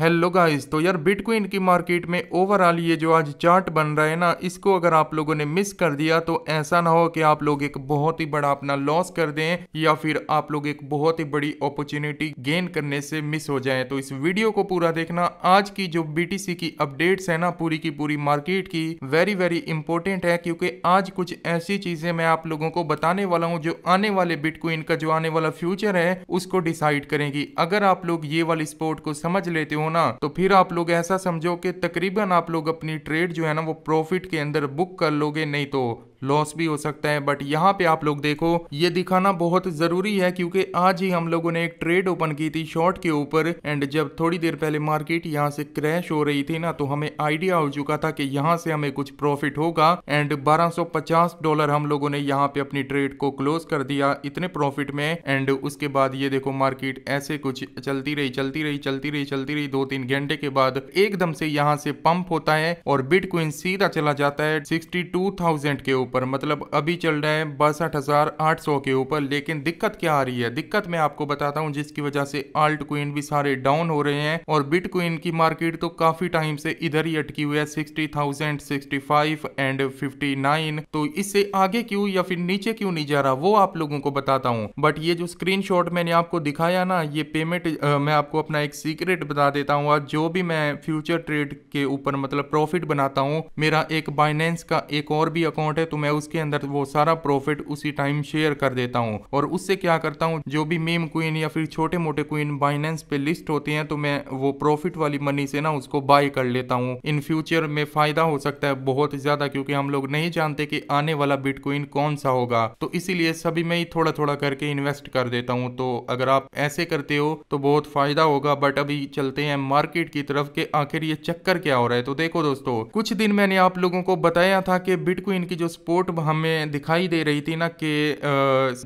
hello guys तो यार bitcoin की मार्केट में ओवरऑल ये जो आज चार्ट बन रहा है ना इसको अगर आप लोगों ने मिस कर दिया तो ऐसा ना हो कि आप लोग एक बहुत ही बड़ा अपना लॉस कर दें या फिर आप लोग एक बहुत ही बड़ी अपॉर्चुनिटी गेन करने से मिस हो जाएं तो इस वीडियो को पूरा देखना आज की जो बीटीसी की अपडेट्स है ना पूरी की पूरी मार्केट की वेरी वेरी इंपॉर्टेंट है क्योंकि आज कुछ ऐसी चीजें मैं आप लोगों को बताने वाला हूँ जो आने वाले बिटकॉइन का जो आने वाला फ्यूचर है उसको डिसाइड करेंगी अगर आप लोग ये वाली स्पोर्ट को समझ लेते हो हो ना तो फिर आप लोग ऐसा समझो कि तकरीबन आप लोग अपनी ट्रेड जो है ना वो प्रॉफिट के अंदर बुक कर लोगे नहीं तो लॉस भी हो सकता है बट यहाँ पे आप लोग देखो ये दिखाना बहुत जरूरी है क्योंकि आज ही हम लोगों ने एक ट्रेड ओपन की थी शॉर्ट के ऊपर एंड जब थोड़ी देर पहले मार्केट यहाँ से क्रैश हो रही थी ना तो हमें आइडिया हो चुका था कि यहाँ से हमें कुछ प्रॉफिट होगा एंड 1250 डॉलर हम लोगों ने यहाँ पे अपनी ट्रेड को क्लोज कर दिया इतने प्रॉफिट में एंड उसके बाद ये देखो मार्केट ऐसे कुछ चलती रही चलती रही चलती रही चलती रही दो तीन घंटे के बाद एकदम से यहाँ से पंप होता है और बिटकॉइन सीधा चला जाता है सिक्सटी के ऊपर ऊपर मतलब अभी चल रहे हैं बासठ हज़ार आठ सौ के ऊपर लेकिन दिक्कत क्या आ रही है दिक्कत मैं आपको बताता हूँ जिसकी वजह से आल्ट क्वीन भी सारे डाउन हो रहे हैं और बिट क्वीन की मार्केट तो काफ़ी टाइम से इधर ही अटकी हुई है sixty thousand sixty five and fifty nine तो इससे आगे क्यों या फिर नीचे क्यों नहीं जा रहा वो आप लोगों को बताता हूँ बट ये जो स्क्रीन मैंने आपको दिखाया ना ये पेमेंट मैं आपको अपना एक सीक्रेट बता देता हूँ जो भी मैं फ्यूचर ट्रेड के ऊपर मतलब प्रॉफिट बनाता हूँ मेरा एक बाइनेंस का एक और भी अकाउंट है तो तो मैं उसके अंदर वो सारा प्रॉफिट उसी टाइम शेयर कर देता हूँ और उससे क्या करता हूँ जो भी मेम क्वीन या फिर छोटे मोटे क्वीन बाइनेंस पे लिस्ट होते हैं तो मैं वो प्रॉफिट वाली मनी से ना उसको बाय कर लेता हूँ इन फ्यूचर में फायदा हो सकता है बहुत ज्यादा क्योंकि हम लोग नहीं जानते कि आने वाला बिटकॉइन कौन सा होगा तो इसीलिए सभी में ही थोड़ा थोड़ा करके इन्वेस्ट कर देता हूँ तो अगर आप ऐसे करते हो तो बहुत फायदा होगा बट अभी चलते हैं मार्केट की तरफ के आखिर ये चक्कर क्या हो रहा है तो देखो दोस्तों कुछ दिन मैंने आप लोगों को बताया था कि बिटकॉइन की जो सपोर्ट हमें दिखाई दे रही थी ना कि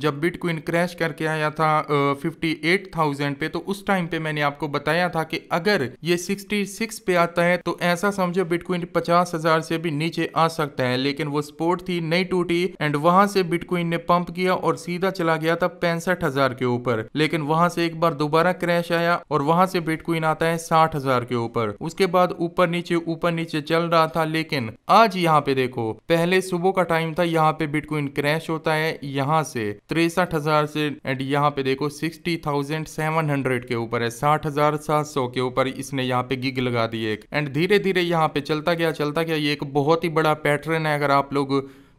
जब बिट कोइन क्रैश करके आया था फिफ्टी एट थाउजेंड पे तो उस टाइम पे मैंने आपको बताया था कि अगर ये सिक्सटी सिक्स पे आता है तो ऐसा समझो बिटकॉइन पचास हजार से भी नीचे आ सकता है लेकिन वो सपोर्ट थी नहीं टूटी एंड वहां से बिटकॉइन ने पंप किया और सीधा चला गया था पैंसठ के ऊपर लेकिन वहां से एक बार दोबारा क्रैश आया और वहां से बिटकॉइन आता है साठ के ऊपर उसके बाद ऊपर नीचे ऊपर नीचे चल रहा था लेकिन आज यहाँ पे देखो पहले सुबह का टाइम था यहाँ पे बिटकॉइन क्रैश होता है यहाँ से तिरसठ हजार से एंड यहाँ पे देखो सिक्सटी थाउजेंड सेवन हंड्रेड के ऊपर है साठ हजार सात सौ के ऊपर इसने यहाँ पे गिग लगा दी एक एंड धीरे धीरे यहाँ पे चलता गया चलता गया ये एक बहुत ही बड़ा पैटर्न है अगर आप लोग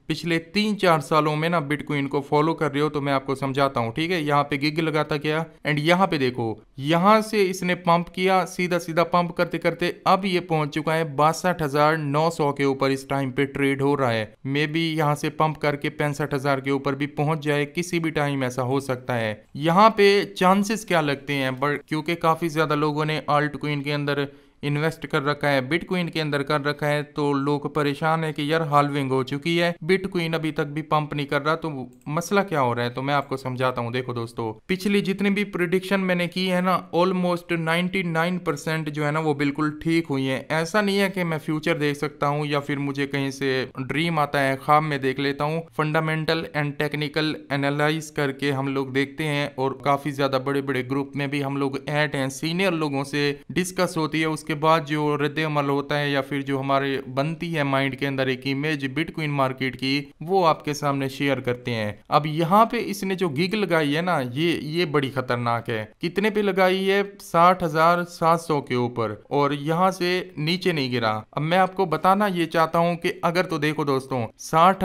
पिछले तीन चार सालों में ना बिटकॉइन को फॉलो कर रहे हो तो मैं आपको समझाता हूँ ठीक है यहाँ पे गिग लगाता गया एंड यहाँ पे देखो यहाँ से इसने पंप किया सीधा सीधा पंप करते करते अब ये पहुंच चुका है बासठ हजार नौ सौ के ऊपर इस टाइम पे ट्रेड हो रहा है मे बी यहाँ से पंप करके पैंसठ हजार के ऊपर भी पहुंच जाए किसी भी टाइम ऐसा हो सकता है यहाँ पे चांसेस क्या लगते हैं बट क्योंकि काफी ज्यादा लोगों ने आल्ट क्वीन के अंदर इन्वेस्ट कर रखा है बिटकॉइन के अंदर कर रखा है तो लोग परेशान है कि यार हालविंग हो चुकी है बिटकॉइन अभी तक भी पंप नहीं कर रहा तो मसला क्या हो रहा है तो मैं आपको समझाता हूँ देखो दोस्तों पिछली जितनी भी प्रिडिक्शन मैंने की है ना ऑलमोस्ट 99 परसेंट जो है ना वो बिल्कुल ठीक हुई है ऐसा नहीं है कि मैं फ्यूचर देख सकता हूँ या फिर मुझे कहीं से ड्रीम आता है ख्वाब में देख लेता हूँ फंडामेंटल एंड टेक्निकल एनालाइज करके हम लोग देखते हैं और काफी ज्यादा बड़े बड़े ग्रुप में भी हम लोग एड हैं सीनियर लोगों से डिस्कस होती है उसके उसके बाद जो रद्द अमल होता है या फिर जो हमारे बनती है माइंड के अंदर एक इमेज बिटकॉइन मार्केट की वो आपके सामने शेयर करते हैं अब यहाँ पे इसने जो गिग लगाई है ना ये ये बड़ी खतरनाक है कितने पे लगाई है साठ हजार सात सौ के ऊपर और यहाँ से नीचे नहीं गिरा अब मैं आपको बताना ये चाहता हूँ कि अगर तो देखो दोस्तों साठ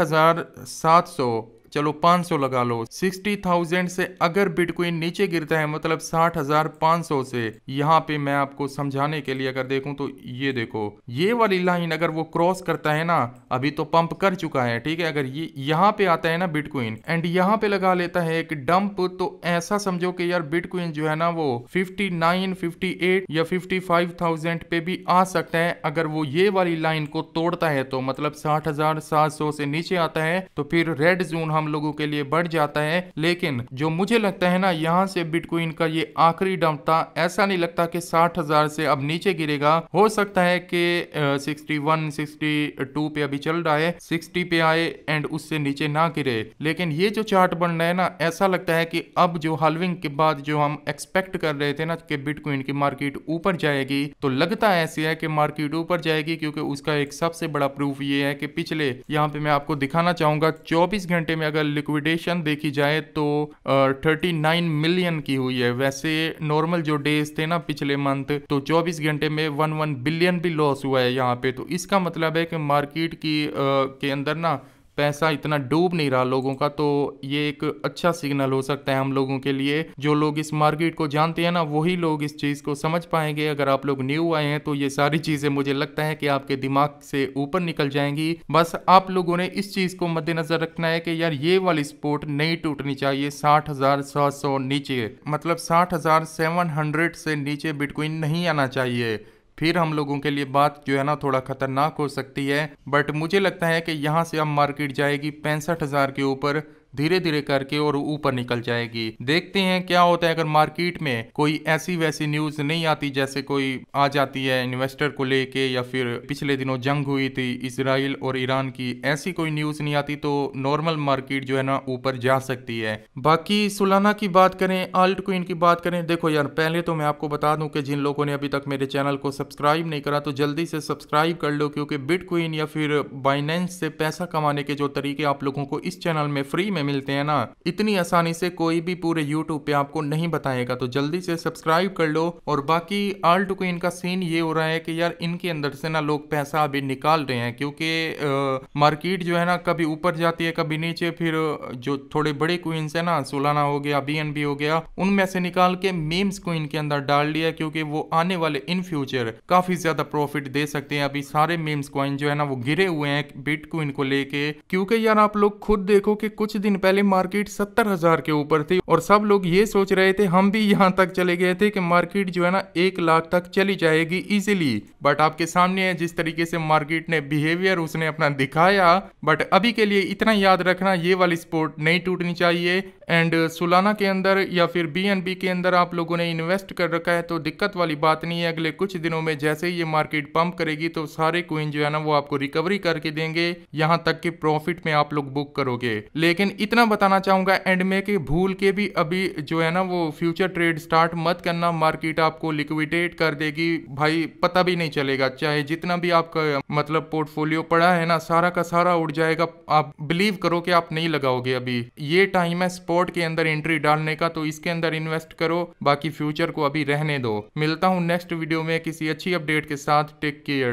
चलो 500 लगा लो 60,000 से अगर बिटकॉइन नीचे गिरता है मतलब 60,500 से यहाँ पे मैं आपको समझाने के लिए अगर देखूं तो ये देखो ये वाली लाइन अगर वो क्रॉस करता है ना अभी तो पंप कर चुका है ठीक है अगर ये यहाँ पे आता है ना बिटकॉइन एंड यहाँ पे लगा लेता है एक डंप तो ऐसा समझो कि यार बिटकॉइन जो है ना वो फिफ्टी नाइन या फिफ्टी पे भी आ सकता है अगर वो ये वाली लाइन को तोड़ता है तो मतलब साठ से नीचे आता है तो फिर रेड जोन हम हम लोगों के लिए बढ़ जाता है लेकिन जो मुझे लगता है ना यहाँ से बिटकॉइन का ये आखिरी डंप था ऐसा नहीं लगता कि साठ हजार से अब नीचे गिरेगा हो सकता है कि सिक्सटी वन सिक्सटी टू पे अभी चल रहा है सिक्सटी पे आए एंड उससे नीचे ना गिरे लेकिन ये जो चार्ट बन रहा है ना ऐसा लगता है कि अब जो हलविंग के बाद जो हम एक्सपेक्ट कर रहे थे ना कि बिटकॉइन की मार्केट ऊपर जाएगी तो लगता ऐसे है कि मार्केट ऊपर जाएगी क्योंकि उसका एक सबसे बड़ा प्रूफ ये है कि पिछले यहाँ पे मैं आपको दिखाना चाहूंगा 24 घंटे में अगर लिक्विडेशन देखी जाए तो थर्टी नाइन मिलियन की हुई है वैसे नॉर्मल जो डेज थे ना पिछले मंथ तो चौबीस घंटे में वन वन बिलियन भी लॉस हुआ है यहाँ पे तो इसका मतलब है कि मार्केट की uh, के अंदर ना पैसा इतना डूब नहीं रहा लोगों का तो ये एक अच्छा सिग्नल हो सकता है हम लोगों के लिए जो लोग इस मार्केट को जानते हैं ना वही लोग इस चीज़ को समझ पाएंगे अगर आप लोग न्यू आए हैं तो ये सारी चीज़ें मुझे लगता है कि आपके दिमाग से ऊपर निकल जाएंगी बस आप लोगों ने इस चीज़ को मद्देनजर रखना है कि यार ये वाली स्पोर्ट नहीं टूटनी चाहिए साठ हजार सात सौ नीचे मतलब साठ हजार सेवन हंड्रेड से नीचे बिटकॉइन नहीं आना चाहिए फिर हम लोगों के लिए बात जो है ना थोड़ा खतरनाक हो सकती है बट मुझे लगता है कि यहाँ से अब मार्केट जाएगी पैंसठ हज़ार के ऊपर धीरे धीरे करके और ऊपर निकल जाएगी देखते हैं क्या होता है अगर मार्केट में कोई ऐसी वैसी न्यूज नहीं आती जैसे कोई आ जाती है इन्वेस्टर को लेके या फिर पिछले दिनों जंग हुई थी इसराइल और ईरान की ऐसी कोई न्यूज नहीं आती तो नॉर्मल मार्केट जो है ना ऊपर जा सकती है बाकी सुलाना की बात करें आल्ट क्वीन की बात करें देखो यार पहले तो मैं आपको बता दूं कि जिन लोगों ने अभी तक मेरे चैनल को सब्सक्राइब नहीं करा तो जल्दी से सब्सक्राइब कर लो क्योंकि बिटकॉइन या फिर बाइनेंस से पैसा कमाने के जो तरीके आप लोगों को इस चैनल में फ्री में मिलते हैं ना इतनी आसानी से कोई भी पूरे यूट्यूब पे आपको नहीं बताएगा तो जल्दी से सब्सक्राइब कर लो और बाकी आल टू क्वीन का सीन ये हो रहा है कि यार इनके अंदर से ना लोग पैसा अभी निकाल रहे हैं क्योंकि मार्केट जो है ना कभी ऊपर जाती है कभी नीचे फिर जो थोड़े बड़े क्वींस है ना सोलाना हो गया बी हो गया उनमें से निकाल के मेम्स को इनके अंदर डाल लिया क्योंकि वो आने वाले इन फ्यूचर काफी ज्यादा प्रॉफिट दे सकते हैं अभी सारे मेम्स कॉइन जो है ना वो गिरे हुए हैं बिट को लेके क्योंकि यार आप लोग खुद देखो कि कुछ दिन दिन पहले मार्केट सत्तर हजार के ऊपर थी और सब लोग ये सोच रहे थे हम भी यहाँ तक चले गए थे कि मार्केट जो है ना एक लाख तक चली जाएगी इजिली बट आपके सामने है जिस तरीके से मार्केट ने बिहेवियर उसने अपना दिखाया बट अभी के लिए इतना याद रखना ये वाली स्पोर्ट नहीं टूटनी चाहिए एंड सुलाना के अंदर या फिर बी के अंदर आप लोगों ने इन्वेस्ट कर रखा है तो दिक्कत वाली बात नहीं है अगले कुछ दिनों में जैसे ही ये मार्केट पंप करेगी तो सारे कोइन जो है ना वो आपको रिकवरी करके देंगे यहाँ तक कि प्रॉफिट में आप लोग बुक करोगे लेकिन इतना बताना चाहूँगा एंड में कि भूल के भी अभी जो है ना वो फ्यूचर ट्रेड स्टार्ट मत करना मार्केट आपको लिक्विडेट कर देगी भाई पता भी नहीं चलेगा चाहे जितना भी आपका मतलब पोर्टफोलियो पड़ा है ना सारा का सारा उड़ जाएगा आप बिलीव करो कि आप नहीं लगाओगे अभी ये टाइम है स्पॉट के अंदर एंट्री डालने का तो इसके अंदर इन्वेस्ट करो बाकी फ्यूचर को अभी रहने दो मिलता हूँ नेक्स्ट वीडियो में किसी अच्छी अपडेट के साथ टेक केयर